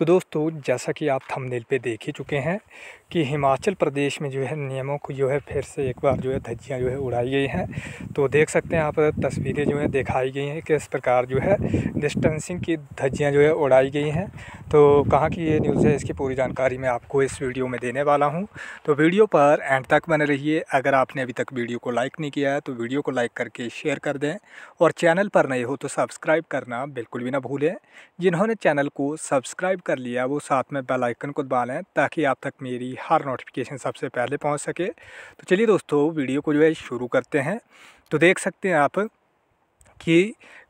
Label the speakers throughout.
Speaker 1: तो दोस्तों जैसा कि आप थंबनेल पे देख ही चुके हैं कि हिमाचल प्रदेश में जो है नियमों को जो है फिर से एक बार जो है धज्जियाँ जो है उड़ाई गई हैं तो देख सकते हैं आप तस्वीरें जो है दिखाई गई हैं किस प्रकार जो है डिस्टेंसिंग की धज्जियाँ जो है उड़ाई गई हैं तो कहाँ की ये न्यूज़ है इसकी पूरी जानकारी मैं आपको इस वीडियो में देने वाला हूँ तो वीडियो पर एंड तक बने रहिए अगर आपने अभी तक वीडियो को लाइक नहीं किया है तो वीडियो को लाइक करके शेयर कर दें और चैनल पर नए हो तो सब्सक्राइब करना बिल्कुल भी ना भूलें जिन्होंने चैनल को सब्सक्राइब कर लिया वो साथ में बेल आइकन को दबा लें ताकि आप तक मेरी हर नोटिफिकेशन सबसे पहले पहुंच सके तो चलिए दोस्तों वीडियो को जो है शुरू करते हैं तो देख सकते हैं आप कि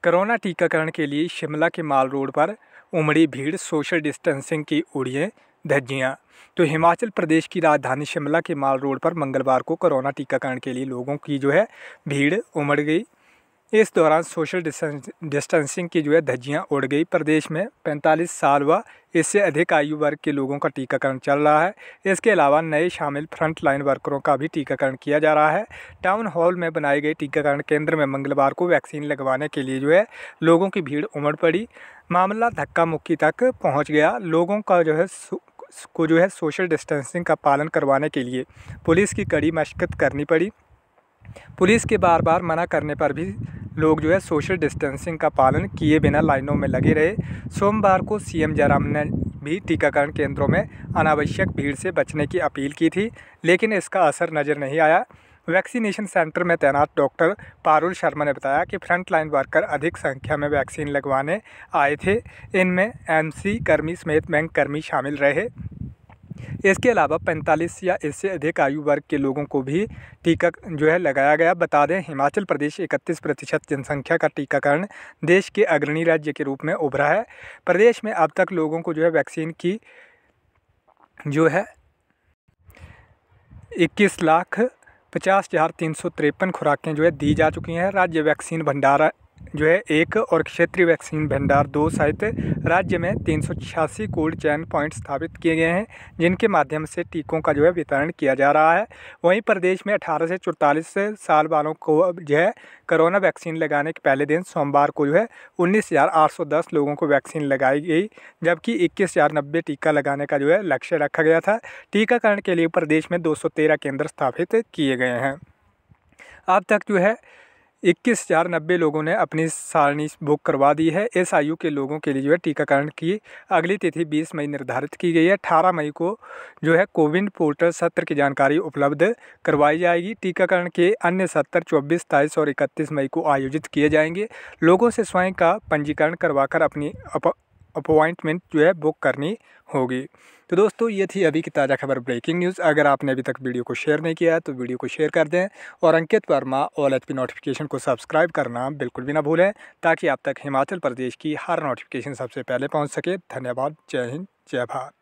Speaker 1: कोरोना टीकाकरण के लिए शिमला के माल रोड पर उमड़ी भीड़ सोशल डिस्टेंसिंग की उड़िए धज्जियाँ तो हिमाचल प्रदेश की राजधानी शिमला के माल रोड पर मंगलवार को कोरोना टीकाकरण के लिए लोगों की जो है भीड़ उमड़ गई इस दौरान सोशल डिस्टेंसिंग की जो है धज्जियां उड़ गई प्रदेश में 45 साल व इससे अधिक आयु वर्ग के लोगों का टीकाकरण चल रहा है इसके अलावा नए शामिल फ्रंट लाइन वर्करों का भी टीकाकरण किया जा रहा है टाउन हॉल में बनाए गए टीकाकरण केंद्र में मंगलवार को वैक्सीन लगवाने के लिए जो है लोगों की भीड़ उमड़ पड़ी मामला धक्का मुक्की तक पहुँच गया लोगों का जो है को जो है सोशल डिस्टेंसिंग का पालन करवाने के लिए पुलिस की कड़ी मशक्कत करनी पड़ी पुलिस के बार बार मना करने पर भी लोग जो है सोशल डिस्टेंसिंग का पालन किए बिना लाइनों में लगे रहे सोमवार को सीएम जयराम ने भी टीकाकरण केंद्रों में अनावश्यक भीड़ से बचने की अपील की थी लेकिन इसका असर नज़र नहीं आया वैक्सीनेशन सेंटर में तैनात डॉक्टर पारुल शर्मा ने बताया कि फ्रंटलाइन वर्कर अधिक संख्या में वैक्सीन लगवाने आए थे इनमें एमसी कर्मी समेत बैंक कर्मी शामिल रहे इसके अलावा 45 या इससे अधिक आयु वर्ग के लोगों को भी टीका जो है लगाया गया बता दें हिमाचल प्रदेश इकतीस प्रतिशत जनसंख्या का टीकाकरण देश के अग्रणी राज्य के रूप में उभरा है प्रदेश में अब तक लोगों को जो है वैक्सीन की जो है इक्कीस लाख पचास हज़ार तीन सौ तिरपन खुराकें जो है दी जा चुकी हैं राज्य वैक्सीन भंडारा जो है एक और क्षेत्रीय वैक्सीन भंडार दो सहित राज्य में तीन कोल्ड चैन पॉइंट स्थापित किए गए हैं जिनके माध्यम से टीकों का जो है वितरण किया जा रहा है वहीं प्रदेश में 18 से चौतालीस साल वालों को जो है कोरोना वैक्सीन लगाने के पहले दिन सोमवार को जो है 19,810 लोगों को वैक्सीन लगाई गई जबकि इक्कीस टीका लगाने का जो है लक्ष्य रखा गया था टीकाकरण के लिए प्रदेश में दो केंद्र स्थापित किए गए हैं अब तक जो है इक्कीस हज़ार नब्बे लोगों ने अपनी सारणी बुक करवा दी है इस आयु के लोगों के लिए जो है टीकाकरण की अगली तिथि 20 मई निर्धारित की गई है 18 मई को जो है कोविन पोर्टल सत्र की जानकारी उपलब्ध करवाई जाएगी टीकाकरण के अन्य सत्र 24, तेईस और 31 मई को आयोजित किए जाएंगे लोगों से स्वयं का पंजीकरण करवाकर अपनी अप, अपॉइंटमेंट जो है बुक करनी होगी तो दोस्तों ये थी अभी की ताज़ा खबर ब्रेकिंग न्यूज़ अगर आपने अभी तक वीडियो को शेयर नहीं किया है तो वीडियो को शेयर कर दें और अंकित वर्मा ऑल एच नोटिफिकेशन को सब्सक्राइब करना बिल्कुल भी ना भूलें ताकि आप तक हिमाचल प्रदेश की हर नोटिफिकेशन सबसे पहले पहुँच सके धन्यवाद जय हिंद जय भारत